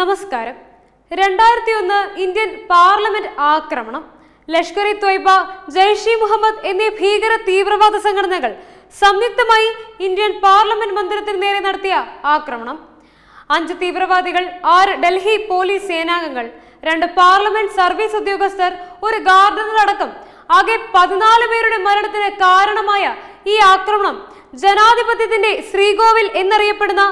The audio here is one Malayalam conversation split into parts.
നമസ്കാരം രണ്ടായിരത്തി ഒന്ന് ഇന്ത്യൻ പാർലമെന്റ് ആക്രമണം ലഷ്കർ ഇ ത്വയ്ബ ജയ്ഷി മുഹമ്മദ് എന്നീ ഭീകര തീവ്രവാദ സംഘടനകൾ സംയുക്തമായി ഇന്ത്യൻ പാർലമെന്റ് മന്ദിരത്തിന് നേരെ നടത്തിയ ആക്രമണം അഞ്ച് തീവ്രവാദികൾ ആറ് ഡൽഹി പോലീസ് സേനാംഗങ്ങൾ രണ്ട് പാർലമെന്റ് സർവീസ് ഉദ്യോഗസ്ഥർ ഒരു ഗാർഡനർ അടക്കം ആകെ പതിനാല് പേരുടെ മരണത്തിന് കാരണമായ ഈ ആക്രമണം ജനാധിപത്യത്തിന്റെ ശ്രീകോവിൽ എന്നറിയപ്പെടുന്ന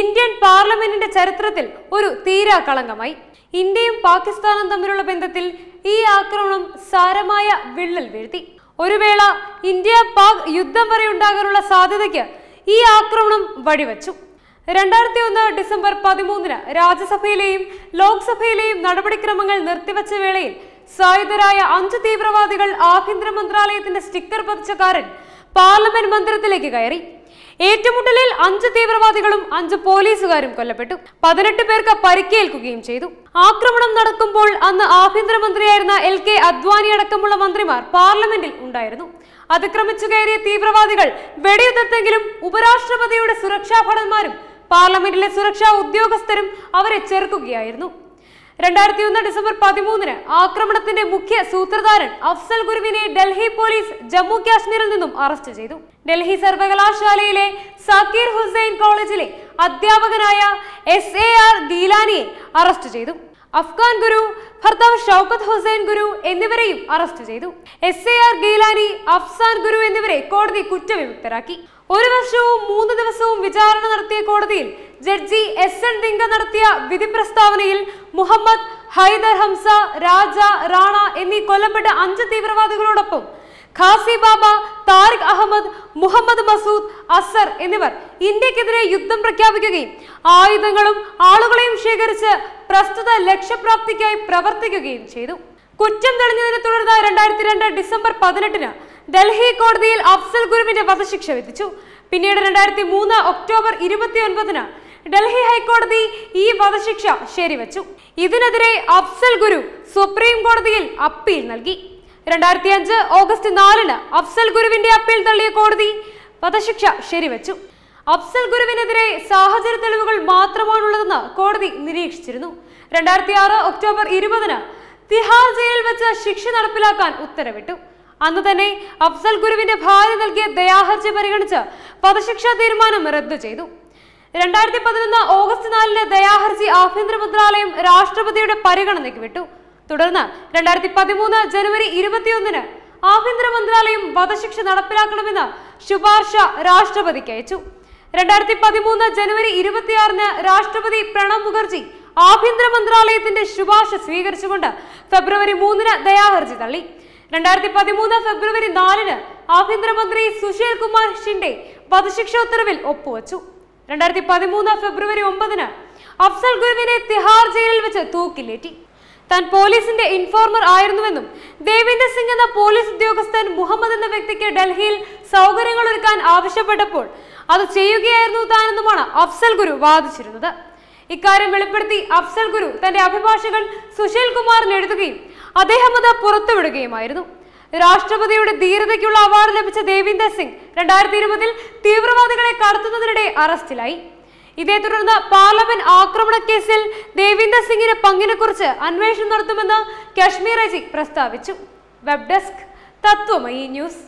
ഇന്ത്യൻ പാർലമെന്റിന്റെ ചരിത്രത്തിൽ ഒരു തീരാ കളങ്കമായി ഇന്ത്യയും പാകിസ്ഥാനും തമ്മിലുള്ള ബന്ധത്തിൽ ഈ ആക്രമണം സാരമായ വിള്ളൽ വീഴ്ത്തി ഒരു വേള ഇന്ത്യ പാക് യുദ്ധം വരെ ഉണ്ടാകാനുള്ള സാധ്യതയ്ക്ക് ഈ ആക്രമണം വഴിവച്ചു രണ്ടായിരത്തി ഒന്ന് ഡിസംബർ പതിമൂന്നിന് രാജ്യസഭയിലെയും ലോക്സഭയിലെയും നടപടിക്രമങ്ങൾ നിർത്തിവച്ച വേളയിൽ സായുധരായ അഞ്ചു തീവ്രവാദികൾ ആഭ്യന്തര മന്ത്രാലയത്തിന്റെ സ്റ്റിക്കർ പതിച്ച കാരൻ പാർലമെന്റ് മന്ദിരത്തിലേക്ക് കയറി ഏറ്റുമുട്ടലിൽ അഞ്ച് തീവ്രവാദികളും അഞ്ച് പോലീസുകാരും കൊല്ലപ്പെട്ടു പതിനെട്ട് പേർക്ക് പരിക്കേൽക്കുകയും ചെയ്തു ആക്രമണം നടക്കുമ്പോൾ അന്ന് ആഭ്യന്തരമന്ത്രിയായിരുന്ന എൽ കെ അദ്വാനി അടക്കമുള്ള മന്ത്രിമാർ പാർലമെന്റിൽ ഉണ്ടായിരുന്നു അതിക്രമിച്ചു കയറിയ തീവ്രവാദികൾ വെടിയുതിർത്തെങ്കിലും ഉപരാഷ്ട്രപതിയുടെ സുരക്ഷാ ഭടന്മാരും പാർലമെന്റിലെ സുരക്ഷാ ഉദ്യോഗസ്ഥരും അവരെ ചെറുക്കുകയായിരുന്നു രണ്ടായിരത്തി ഒന്ന് ഡിസംബർ പതിമൂന്നിന് ആക്രമണത്തിന്റെ മുഖ്യ സൂത്രധാരൻ അഫ്സൽ ഗുരുവിനെ ഡൽഹി പോലീസ് ജമ്മു കാശ്മീരിൽ നിന്നും അറസ്റ്റ് ചെയ്തു ഡൽഹി സർവകലാശാലയിലെ സാക്കീർ ഹുസൈൻ കോളേജിലെ അധ്യാപകനായ എസ് എ ആർ ദീലാനിയെ അറസ്റ്റ് ചെയ്തു അഫ്ഗാൻ ഗുരു ഭർത്താവ് ഷൗക്കത്ത് ഹുസൈൻ ഗുരു എന്നിവരെയും അറസ്റ്റ് ചെയ്തു S A R Geelani Afsan Guru എന്നിവരെ കോടതി കുറ്റവിമുക്തരാക്കി ഒരു വർഷവും മൂന്ന് ദിവസവും വിചാരണ നടത്തിയ കോടതിയിൽ ജഡ്ജി എസ് എൻ ഡിങ്ക നടത്തിയ വിധി പ്രസ്താവനയിൽ മുഹമ്മദ് ഹൈദർ ഹംസ രാജ റാണ എന്നീ കൊല്ലപ്പെട്ട അഞ്ച് തീവ്രവാദികളോടൊപ്പം ഖാസി ബാബ താരിഖ് അഹമ്മദ് മുഹമ്മദ് മസൂദ് അസർ എന്നിവർ ഇന്ത്യക്കെതിരെ യുദ്ധം പ്രഖ്യാപിക്കുകയും ആയുധങ്ങളും ആളുകളെയും ശേഖരിച്ച് പ്രസ്തുത ലക്ഷ്യപ്രാപ്തിക്കായി പ്രവർത്തിക്കുകയും ചെയ്തു കുറ്റം തെളിഞ്ഞതിനെ തുടർന്ന് രണ്ടായിരത്തി രണ്ട് ഡിസംബർ പതിനെട്ടിന് ഡൽഹി കോടതിയിൽ അഫ്സൽ ഗുരുവിന്റെ വധശിക്ഷ വിധിച്ചു പിന്നീട് രണ്ടായിരത്തി മൂന്ന് ഒക്ടോബർ ഇരുപത്തിയൊൻപതിന് ഡൽഹി ഹൈക്കോടതി ഈ വധശിക്ഷ ശരിവച്ചു ഇതിനെതിരെ അഫ്സൽ ഗുരു സുപ്രീം കോടതിയിൽ അപ്പീൽ നൽകി രണ്ടായിരത്തി അഞ്ച് ഓഗസ്റ്റ് നാലിന് അഫ്സൽ ഗുരുവിന്റെ അപ്പീൽ തള്ളിയ കോടതി വധശിക്ഷ ശരിവച്ചു അഫ്സൽ ഗുരുവിനെതിരെ സാഹചര്യ തെളിവുകൾ മാത്രമാണുള്ളതെന്ന് കോടതി നിരീക്ഷിച്ചിരുന്നു രണ്ടായിരത്തി ആറ് ഒക്ടോബർ ഇരുപതിന് തിഹാർ ജയിലിൽ വെച്ച് ശിക്ഷ നടപ്പിലാക്കാൻ ഉത്തരവിട്ടു അന്ന് തന്നെ അഫ്സൽ ഗുരുവിന്റെ ഭാര്യ നൽകിയ ദയാഹർജി പരിഗണിച്ച് വധശിക്ഷാ തീരുമാനം റദ്ദു ചെയ്തു രണ്ടായിരത്തി പതിനൊന്ന് ഓഗസ്റ്റ് നാലിന് ദയാഹർജി ആഭ്യന്തര മന്ത്രാലയം രാഷ്ട്രപതിയുടെ പരിഗണനയ്ക്ക് വിട്ടു തുടർന്ന് രണ്ടായിരത്തി പതിമൂന്ന് ജനുവരി ഇരുപത്തിയൊന്നിന് ആഭ്യന്തര മന്ത്രാലയം വധശിക്ഷ നടപ്പിലാക്കണമെന്ന് ശുപാർശ രാഷ്ട്രപതിക്ക് അയച്ചു രണ്ടായിരത്തി പതിമൂന്ന് ജനുവരി ഇരുപത്തിയാറിന് രാഷ്ട്രപതി പ്രണബ് മുഖർജി ആഭ്യന്തര മന്ത്രാലയത്തിന്റെ ശുപാർശ സ്വീകരിച്ചുകൊണ്ട് ഫെബ്രുവരി മൂന്നിന് ദയാഹർജി തള്ളി രണ്ടായിരത്തി പതിമൂന്ന് ഫെബ്രുവരി നാലിന് ആഭ്യന്തരമന്ത്രി സുശീൽ കുമാർ ഷിൻഡെ വധശിക്ഷ ഉത്തരവിൽ ഒപ്പുവച്ചു രണ്ടായിരത്തി പതിമൂന്ന് ഫെബ്രുവരി ഒമ്പതിന് അഫ്സൽ ഗുരുവിനെ തിഹാർ ജയിലിൽ വെച്ച് തൂക്കിലേറ്റി താൻ പോലീസിന്റെ ഇൻഫോർമർ ആയിരുന്നുവെന്നും ദേവേന്ദ്ര സിംഗ് എന്ന പോലീസ് ഉദ്യോഗസ്ഥൻ മുഹമ്മദ് എന്ന വ്യക്തിക്ക് ഡൽഹിയിൽ സൗകര്യങ്ങൾ ഒരുക്കാൻ ആവശ്യപ്പെട്ടപ്പോൾ അത് ചെയ്യുകയായിരുന്നു താനെന്നുമാണ് അഫ്സൽ ഗുരു വാദിച്ചിരുന്നത് ഇക്കാര്യം വെളിപ്പെടുത്തി അഫ്സൽ ഗുരു തന്റെ അഭിഭാഷകൻ സുശീൽ കുമാറിന് എഴുതുകയും അദ്ദേഹം അത് പുറത്തുവിടുകയുമായിരുന്നു രാഷ്ട്രപതിയുടെ ധീരതയ്ക്കുള്ള അവാർഡ് ലഭിച്ച ദേവീന്ദർ സിംഗ് രണ്ടായിരത്തി ഇരുപതിൽ തീവ്രവാദികളെ കടത്തുന്നതിനിടെ അറസ്റ്റിലായി ഇതേ തുടർന്ന് പാർലമെന്റ് ആക്രമണ കേസിൽ ദേവീന്ദർ സിംഗിന്റെ കുറിച്ച് അന്വേഷണം നടത്തുമെന്ന് കശ്മീർ അജി പ്രസ്താവിച്ചു വെബ് ഡെസ്ക് തത്വമയി ന്യൂസ്